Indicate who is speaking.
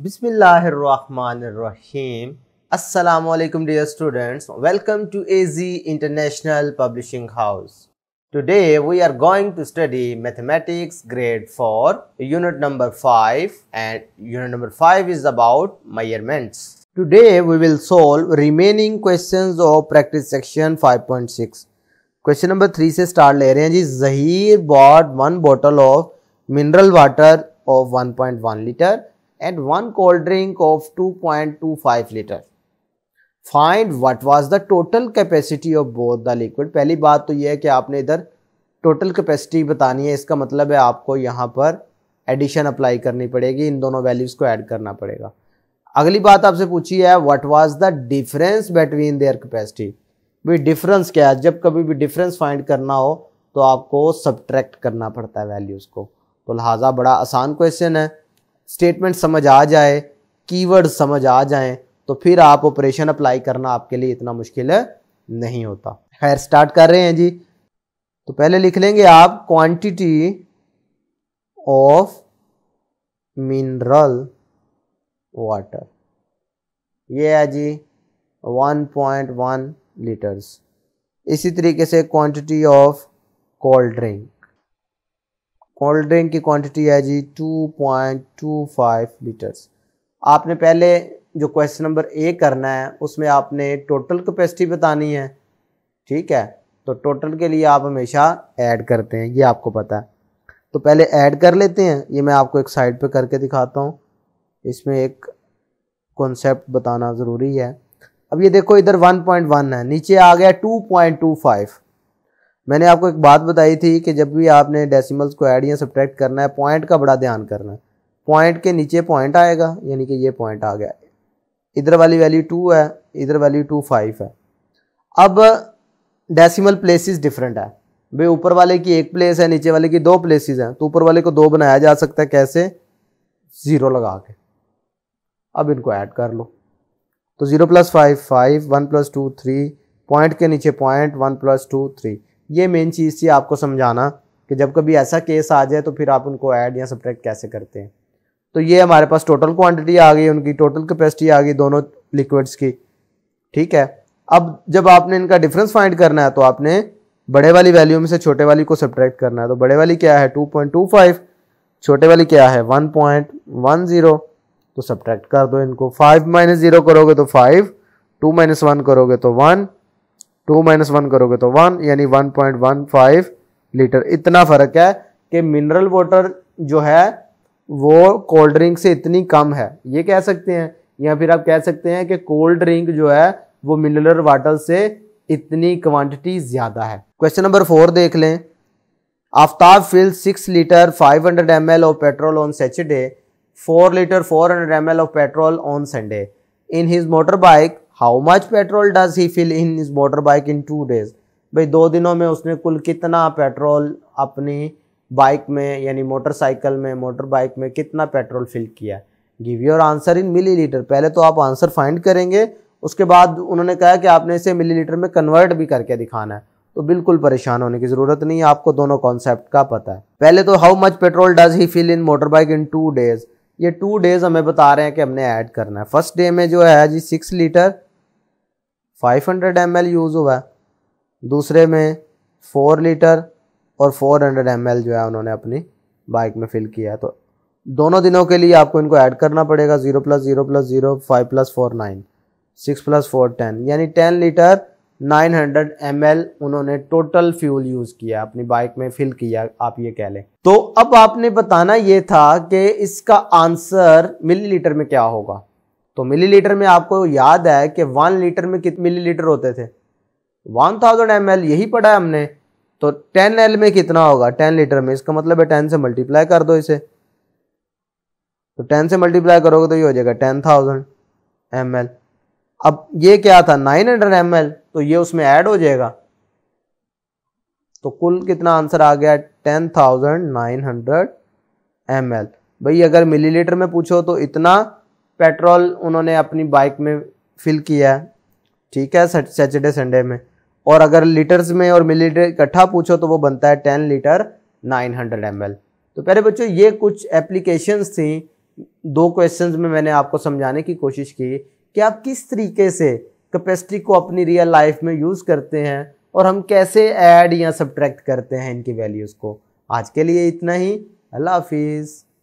Speaker 1: Rahim. Assalamu alaikum dear students. Welcome to AZ International Publishing House. Today we are going to study mathematics grade 4, unit number 5 and unit number 5 is about measurements. Today we will solve remaining questions of practice section 5.6. Question number 3 says, start Arrange. Is Zahir bought one bottle of mineral water of 1.1 liter and one cold drink of 2.25 liter. Find what was the total capacity of both the liquid पहली बात तो यह है कि आपने इधर total capacity बतानी है इसका मतलब है आपको यहाँ पर एडिशन अप्लाई करनी पड़ेगी इन दोनों वैल्यूज़ को ऐड करना पड़ेगा अगली बात आपसे पूछी है what was the difference between their capacity भाई डिफरेंस क्या है जब कभी भी डिफरेंस फाइंड करना हो तो आपको सब्ट्रैक्ट करना पड़ता है वैल्यूज़ को तो लिहाजा बड़ा आसान क्वेश्चन है स्टेटमेंट समझ आ जाए कीवर्ड समझ आ जाए तो फिर आप ऑपरेशन अप्लाई करना आपके लिए इतना मुश्किल नहीं होता खैर स्टार्ट कर रहे हैं जी तो पहले लिख लेंगे आप क्वांटिटी ऑफ मिनरल वाटर ये है जी 1.1 लीटर्स इसी तरीके से quantity of cold drink cold drink की क्वांटिटी है जी 2.25 लीटर्स आपने पहले जो क्वेश्चन नंबर ए करना है उसमें आपने टोटल कैपेसिटी बतानी है ठीक है तो टोटल के लिए आप हमेशा ऐड करते हैं ये आपको पता है तो पहले ऐड कर लेते हैं ये मैं आपको एक साइड पे करके दिखाता हूँ इसमें एक कॉन्सेप्ट बताना ज़रूरी है अब ये देखो इधर 1.1 है नीचे आ गया मैंने आपको एक बात बताई थी कि जब भी आपने डेसिमल्स को ऐड या सब्ट्रैक्ट करना है पॉइंट का बड़ा ध्यान करना है पॉइंट के नीचे पॉइंट आएगा यानी कि ये पॉइंट आ गया इधर वाली वैल्यू टू है इधर वैल्यू टू फाइव है अब डेसिमल प्लेसेस डिफरेंट है भाई ऊपर वाले की एक प्लेस है नीचे वाले की दो प्लेसेस हैं तो ऊपर वाले को दो बनाया जा सकता है कैसे ज़ीरो लगा के अब इनको ऐड कर लो तो zero plus five five one plus two three point के नीचे point one plus two three ये मेन चीज़ थी आपको समझाना कि जब कभी ऐसा केस आ जाए तो फिर आप उनको ऐड या सब्ट्रैक्ट कैसे करते हैं तो ये हमारे पास टोटल क्वांटिटी आ गई उनकी टोटल कैपेसिटी आ गई दोनों लिक्विड्स की ठीक है अब जब आपने इनका डिफरेंस फाइंड करना है तो आपने बड़े वाली वैल्यू में से छोटे वाली को सब्ट्रैक्ट करना है तो बड़े वाली क्या है 2.25 छोटे वाली क्या है 1.10 तो सब्ट्रैक्ट कर दो इनको 5 माइनस जीरो करोगे तो 5 2 माइनस वन करोगे तो वन टू माइनस वन करोगे तो वन यानी one point one five litre इतना फर्क है कि मिनरल वाटर जो है वो कोल्ड ड्रिंक से इतनी कम है ये कह सकते हैं या फिर आप कह सकते हैं कि कोल्ड ड्रिंक जो है वो मिनरल वाटर से इतनी क्वांटिटी ज़्यादा है क्वेश्चन नंबर फोर देख लें Aftab fill six litre five hundred M L of petrol on Saturday four litre four hundred M L of petrol on Sunday in his motorbike how much petrol does he fill in his motorbike in two days भाई दो दिनों में उसने कुल कितना petrol अपनी bike में यानी मोटरसाइकिल में मोटर बाइक में कितना पेट्रोल फिल किया give your answer in millilitre पहले तो आप आंसर फाइंड करेंगे उसके बाद उन्होंने कहा कि आपने इसे मिलीलीटर में कन्वर्ट भी करके दिखाना है तो बिल्कुल परेशान होने की ज़रूरत नहीं है आपको दोनों कॉन्सेप्ट का पता है पहले तो how much petrol does he fill in motorbike in two days two days डेज़ हमें बता रहे हैं कि हमने ऐड करना है फर्स्ट डे में जो है जी six litre five hundred M L use हुआ है दूसरे में फोर लीटर और फोर हंड्रेड एम एल जो है उन्होंने अपनी बाइक में फिल किया है तो दोनों दिनों के लिए आपको इनको ऐड करना पड़ेगा zero plus zero plus zero five plus four nine six plus four ten यानी ten litre nine hundred M L उन्होंने टोटल फ्यूल यूज़ किया अपनी बाइक में फिल किया आप ये कह लें तो अब आपने बताना ये था कि इसका आंसर मिलीलीटर में क्या होगा तो मिलीलीटर में आपको याद है कि वन लीटर में कितने मिलीलीटर होते थे वन थाउजेंड एम एल यही पढ़ा है हमने तो टेन एल में कितना होगा टेन लीटर में इसका मतलब है टेन से मल्टीप्लाई कर दो इसे तो टेन से मल्टीप्लाई करोगे तो ये हो जाएगा टेन थाउजेंड एम एल अब ये क्या था नाइन हंड्रेड एम एल तो ये उसमें ऐड हो जाएगा तो कुल कितना आंसर आ गया ten thousand nine hundred M L भाई अगर मिलीलीटर में पूछो तो इतना पेट्रोल उन्होंने अपनी बाइक में फिल किया है ठीक है सैटरडे संडे में और अगर लीटर्स में और लीटर इकट्ठा पूछो तो वो बनता है ten litre nine hundred M तो प्यारे बच्चों ये कुछ एप्लीकेशंस थी दो क्वेश्चंस में मैंने आपको समझाने की कोशिश की कि आप किस तरीके से कैपेसिटी को अपनी रियल लाइफ में यूज़ करते हैं और हम कैसे ऐड या सब्ट्रैक्ट करते हैं इनकी वैल्यूज़ को आज के लिए इतना ही अल्लाह हाफिज़